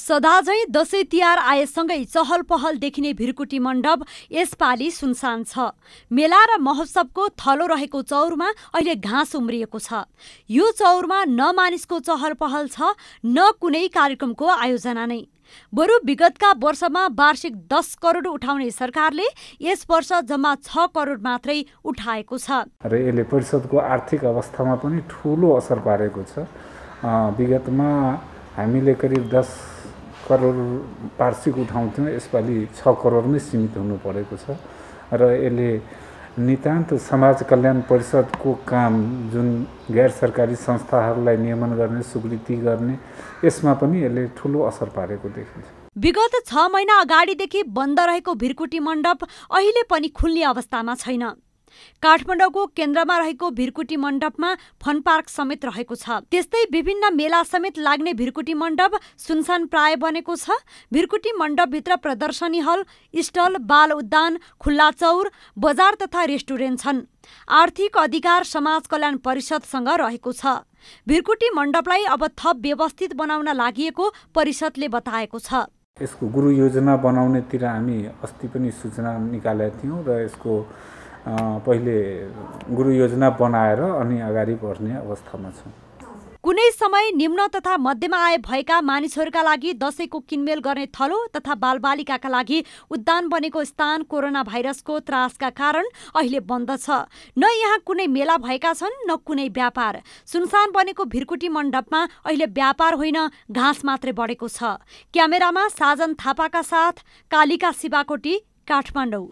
सदाझै दसैँ तिहार आएसँगै चहल पहल देखिने भिरकुटी मण्डप यसपालि सुनसान छ मेला र महोत्सवको थलो रहेको चौरमा अहिले घाँस उम्रिएको छ यो चौरमा न मानिसको चहल पहल छ न कुनै कार्यक्रमको आयोजना नै बरु विगतका वर्षमा वार्षिक दस करोड उठाउने सरकारले यस वर्ष जम्मा छ करोड मात्रै उठाएको छ र यसले परिषदको आर्थिक अवस्थामा पनि ठुलो असर पारेको छ विगतमा हामीले करिब दस करोड वार्षिक उठाउँथ्यौँ यसपालि छ करोडमै सीमित हुनु परेको छ र यसले नितान्त समाज कल्याण परिषदको काम जुन गैर सरकारी संस्थाहरूलाई नियमन गर्ने स्वीकृति गर्ने यसमा पनि यसले ठुलो असर पारेको देखिन्छ विगत छ महिना अगाडिदेखि बन्द रहेको भिरकुटी मण्डप अहिले पनि खुल्ने अवस्थामा छैन काठमाडौँको केन्द्रमा रहेको भिरकुटी मण्डपमा फन पार्क समेत रहेको छ त्यस्तै विभिन्न मेला समेत लाग्ने भिरकुटी मण्डप सुनसान प्राय बनेको छ भिरकुटी मण्डपभित्र प्रदर्शनी हल स्टल बाल उद्यान खुल्ला चौर बजार तथा रेस्टुरेन्ट छन् आर्थिक अधिकार समाज कल्याण परिषदसँग रहेको छ भिरकुटी मण्डपलाई अब थप व्यवस्थित बनाउन लागि परिषदले बताएको छ यसको गुरु योजना बनाउनेतिर हामी अस्ति पनि सूचना निकालेका थियौँ र यसको पहिले गुरु योजना बनाएर अनि अगाडि बढ्ने अवस्थामा छौँ कुनै समय निम्न तथा मध्यमा आय भएका मानिसहरूका लागि दसैँको किनमेल गर्ने थलो तथा बालबालिकाका लागि उद्यान बनेको स्थान कोरोना भाइरसको त्रासका कारण अहिले बन्द छ न यहाँ कुनै मेला भएका छन् न कुनै व्यापार सुनसान बनेको भिरकुटी मण्डपमा अहिले व्यापार होइन घाँस मात्रै बढेको छ क्यामेरामा साजन थापाका साथ कालिका शिवाकोटी काठमाडौँ